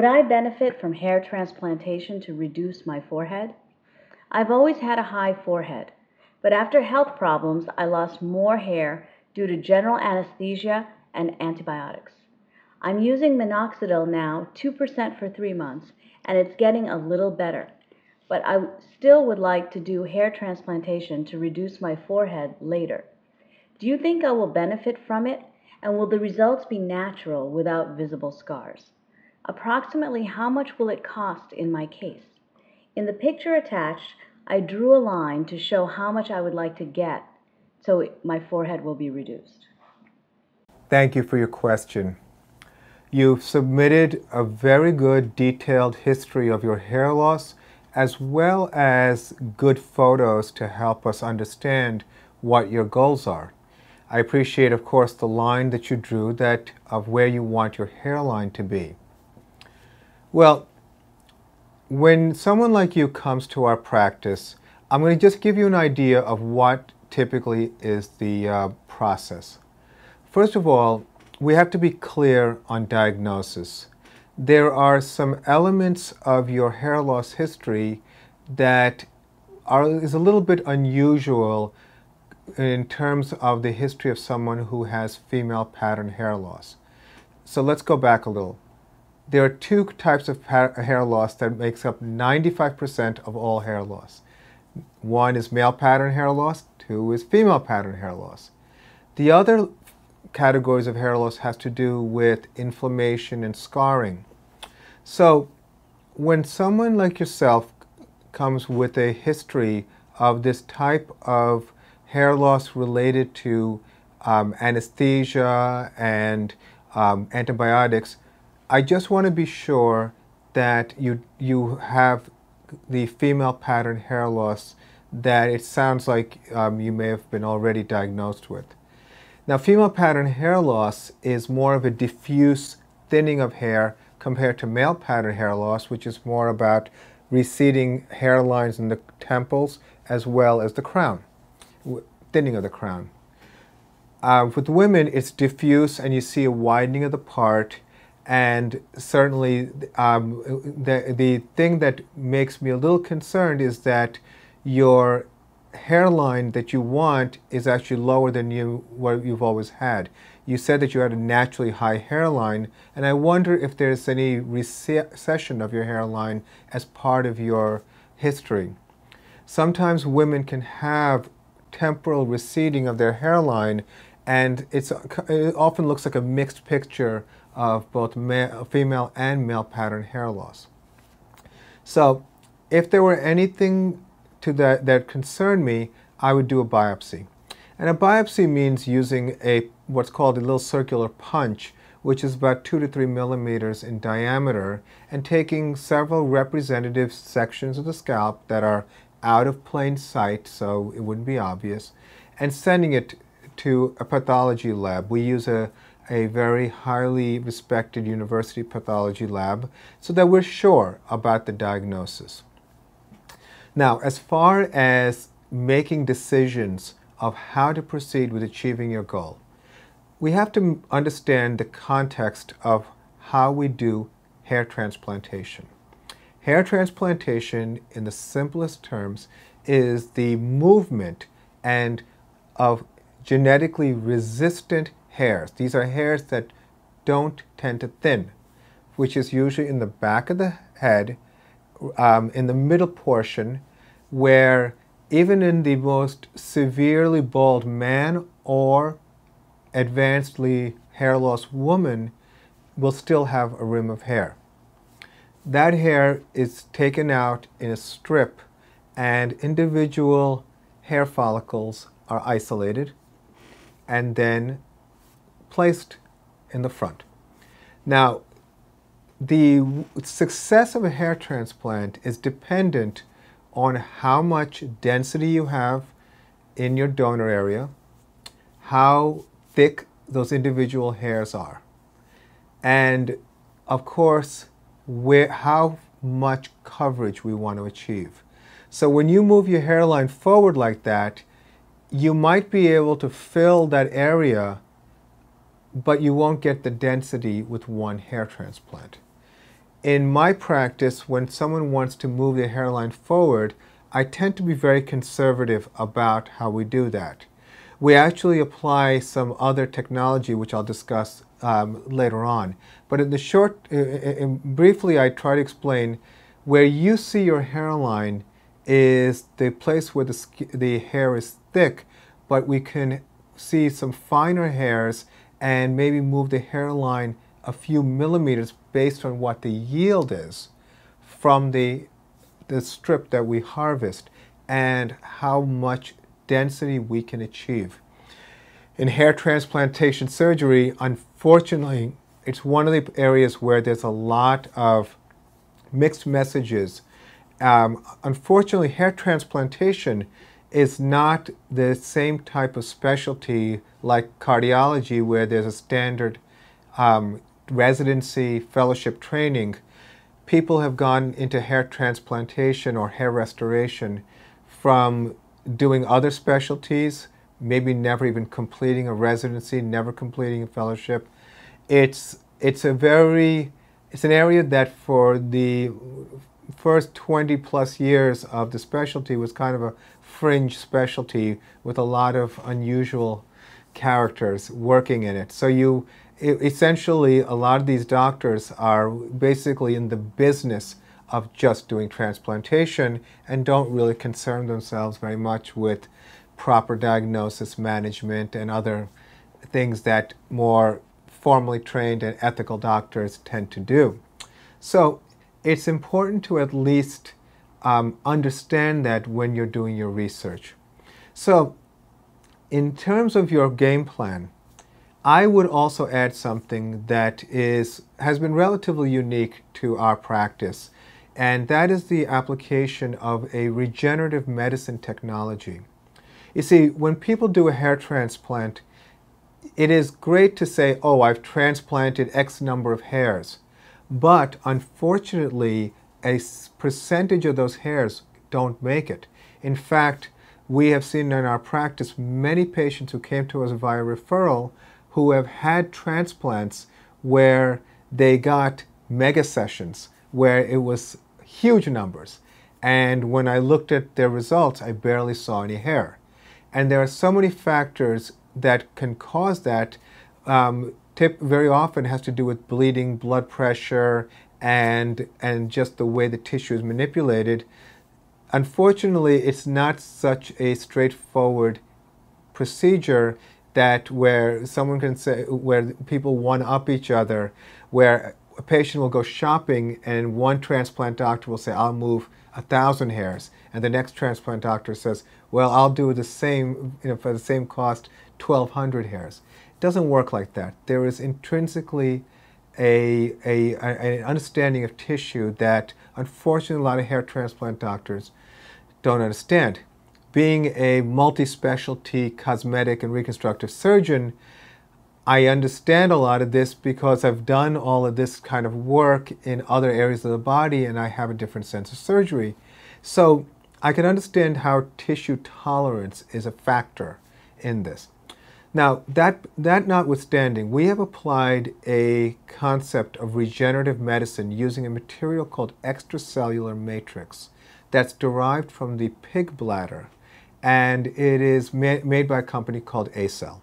Would I benefit from hair transplantation to reduce my forehead? I've always had a high forehead, but after health problems, I lost more hair due to general anesthesia and antibiotics. I'm using minoxidil now, 2% for three months, and it's getting a little better. But I still would like to do hair transplantation to reduce my forehead later. Do you think I will benefit from it? And will the results be natural without visible scars? approximately how much will it cost in my case. In the picture attached, I drew a line to show how much I would like to get so my forehead will be reduced. Thank you for your question. You've submitted a very good detailed history of your hair loss as well as good photos to help us understand what your goals are. I appreciate, of course, the line that you drew that of where you want your hairline to be. Well, when someone like you comes to our practice, I'm going to just give you an idea of what typically is the uh, process. First of all, we have to be clear on diagnosis. There are some elements of your hair loss history that are, is a little bit unusual in terms of the history of someone who has female pattern hair loss. So let's go back a little there are two types of hair loss that makes up 95% of all hair loss. One is male pattern hair loss, two is female pattern hair loss. The other categories of hair loss has to do with inflammation and scarring. So when someone like yourself comes with a history of this type of hair loss related to um, anesthesia and um, antibiotics, I just want to be sure that you, you have the female pattern hair loss that it sounds like um, you may have been already diagnosed with. Now, female pattern hair loss is more of a diffuse thinning of hair compared to male pattern hair loss, which is more about receding hairlines in the temples as well as the crown, thinning of the crown. Uh, with women, it's diffuse and you see a widening of the part and certainly, um, the, the thing that makes me a little concerned is that your hairline that you want is actually lower than you what you've always had. You said that you had a naturally high hairline, and I wonder if there's any recession of your hairline as part of your history. Sometimes women can have temporal receding of their hairline, and it often looks like a mixed picture of both male, female and male pattern hair loss. So if there were anything to that, that concerned me, I would do a biopsy. And a biopsy means using a what's called a little circular punch, which is about two to three millimeters in diameter, and taking several representative sections of the scalp that are out of plain sight, so it wouldn't be obvious, and sending it to a pathology lab. We use a a very highly respected university pathology lab so that we're sure about the diagnosis. Now, as far as making decisions of how to proceed with achieving your goal, we have to understand the context of how we do hair transplantation. Hair transplantation, in the simplest terms, is the movement and of genetically resistant hairs. These are hairs that don't tend to thin, which is usually in the back of the head, um, in the middle portion, where even in the most severely bald man or advancedly hairless woman will still have a rim of hair. That hair is taken out in a strip and individual hair follicles are isolated and then placed in the front. Now, the success of a hair transplant is dependent on how much density you have in your donor area, how thick those individual hairs are, and of course, where, how much coverage we want to achieve. So when you move your hairline forward like that, you might be able to fill that area but you won't get the density with one hair transplant. In my practice, when someone wants to move their hairline forward, I tend to be very conservative about how we do that. We actually apply some other technology, which I'll discuss um, later on. But in the short, in, uh, uh, in, briefly, I try to explain where you see your hairline is the place where the, the hair is thick, but we can see some finer hairs and maybe move the hairline a few millimeters based on what the yield is from the, the strip that we harvest and how much density we can achieve. In hair transplantation surgery, unfortunately, it's one of the areas where there's a lot of mixed messages. Um, unfortunately, hair transplantation is not the same type of specialty like cardiology, where there's a standard um, residency fellowship training. People have gone into hair transplantation or hair restoration from doing other specialties, maybe never even completing a residency, never completing a fellowship. It's it's a very it's an area that for the first 20 plus years of the specialty was kind of a fringe specialty with a lot of unusual characters working in it. So you essentially a lot of these doctors are basically in the business of just doing transplantation and don't really concern themselves very much with proper diagnosis management and other things that more formally trained and ethical doctors tend to do. So it's important to at least um, understand that when you're doing your research. So in terms of your game plan, I would also add something that is has been relatively unique to our practice, and that is the application of a regenerative medicine technology. You see, when people do a hair transplant, it is great to say, oh, I've transplanted X number of hairs. But unfortunately, a percentage of those hairs don't make it. In fact, we have seen in our practice many patients who came to us via referral who have had transplants where they got mega sessions where it was huge numbers. And when I looked at their results, I barely saw any hair. And there are so many factors that can cause that. Um, tip very often has to do with bleeding, blood pressure, and and just the way the tissue is manipulated. Unfortunately, it's not such a straightforward procedure that where someone can say where people one up each other, where a patient will go shopping and one transplant doctor will say, "I'll move a thousand hairs," and the next transplant doctor says, "Well, I'll do the same you know, for the same cost, twelve hundred hairs." It doesn't work like that. There is intrinsically a, a, an understanding of tissue that unfortunately a lot of hair transplant doctors don't understand. Being a multi-specialty cosmetic and reconstructive surgeon, I understand a lot of this because I've done all of this kind of work in other areas of the body and I have a different sense of surgery. So I can understand how tissue tolerance is a factor in this. Now, that, that notwithstanding, we have applied a concept of regenerative medicine using a material called extracellular matrix that's derived from the pig bladder, and it is ma made by a company called Acell.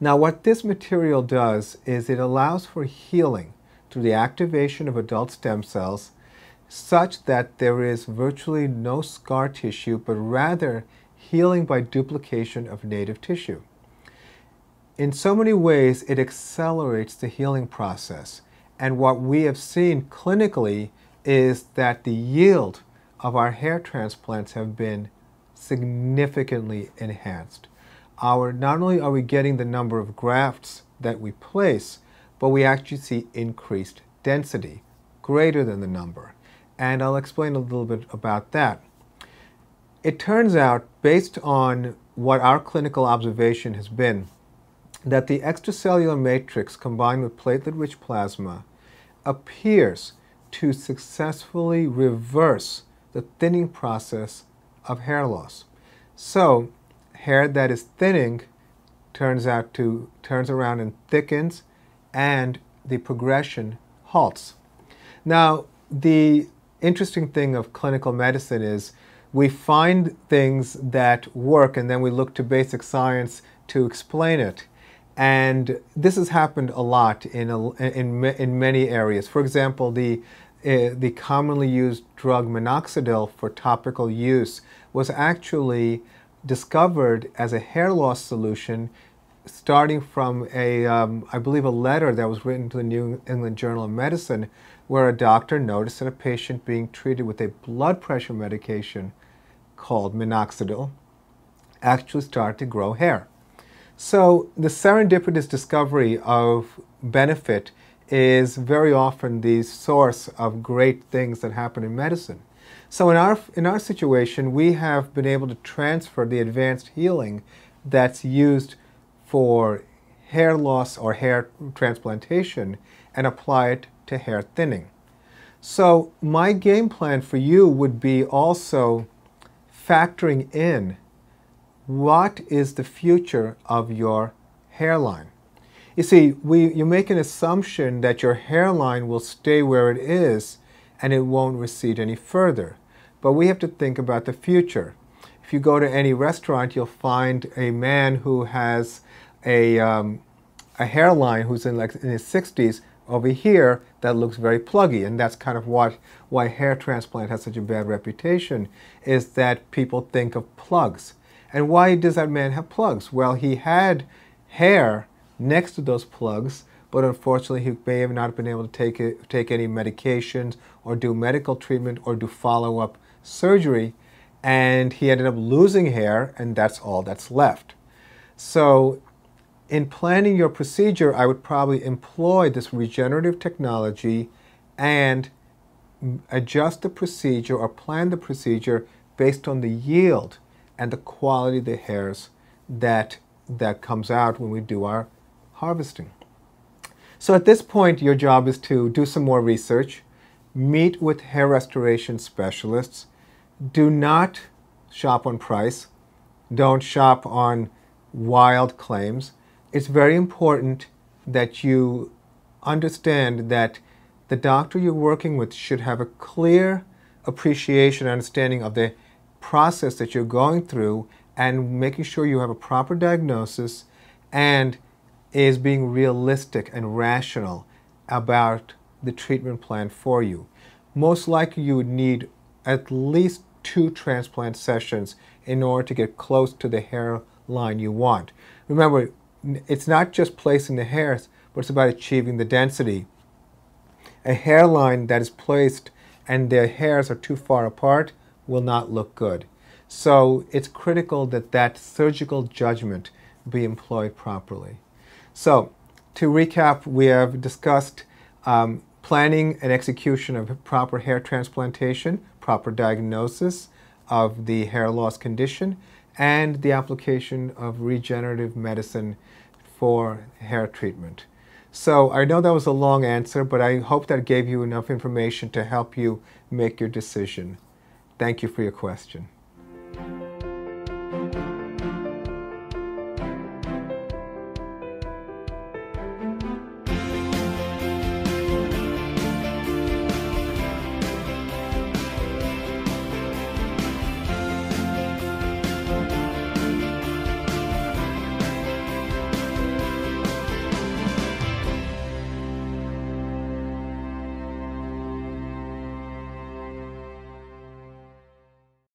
Now, what this material does is it allows for healing through the activation of adult stem cells such that there is virtually no scar tissue, but rather healing by duplication of native tissue. In so many ways, it accelerates the healing process. And what we have seen clinically is that the yield of our hair transplants have been significantly enhanced. Our, not only are we getting the number of grafts that we place, but we actually see increased density, greater than the number. And I'll explain a little bit about that. It turns out, based on what our clinical observation has been, that the extracellular matrix combined with platelet-rich plasma appears to successfully reverse the thinning process of hair loss. So hair that is thinning turns out to turns around and thickens and the progression halts. Now the interesting thing of clinical medicine is we find things that work and then we look to basic science to explain it. And this has happened a lot in, a, in, in many areas. For example, the, uh, the commonly used drug minoxidil for topical use was actually discovered as a hair loss solution starting from a, um, I believe, a letter that was written to the New England Journal of Medicine where a doctor noticed that a patient being treated with a blood pressure medication called minoxidil actually started to grow hair. So the serendipitous discovery of benefit is very often the source of great things that happen in medicine. So in our, in our situation, we have been able to transfer the advanced healing that's used for hair loss or hair transplantation and apply it to hair thinning. So my game plan for you would be also factoring in what is the future of your hairline? You see, we, you make an assumption that your hairline will stay where it is and it won't recede any further. But we have to think about the future. If you go to any restaurant, you'll find a man who has a, um, a hairline who's in, like, in his 60s over here that looks very pluggy and that's kind of what why hair transplant has such a bad reputation is that people think of plugs and why does that man have plugs? Well, he had hair next to those plugs, but unfortunately he may have not been able to take, it, take any medications or do medical treatment or do follow-up surgery. And he ended up losing hair, and that's all that's left. So in planning your procedure, I would probably employ this regenerative technology and adjust the procedure or plan the procedure based on the yield and the quality of the hairs that, that comes out when we do our harvesting. So at this point, your job is to do some more research, meet with hair restoration specialists, do not shop on price, don't shop on wild claims. It's very important that you understand that the doctor you're working with should have a clear appreciation and understanding of the process that you're going through and making sure you have a proper diagnosis and is being realistic and rational about the treatment plan for you. Most likely you would need at least two transplant sessions in order to get close to the hairline you want. Remember, it's not just placing the hairs, but it's about achieving the density. A hairline that is placed and the hairs are too far apart will not look good. So it's critical that that surgical judgment be employed properly. So to recap, we have discussed um, planning and execution of proper hair transplantation, proper diagnosis of the hair loss condition, and the application of regenerative medicine for hair treatment. So I know that was a long answer, but I hope that gave you enough information to help you make your decision. Thank you for your question.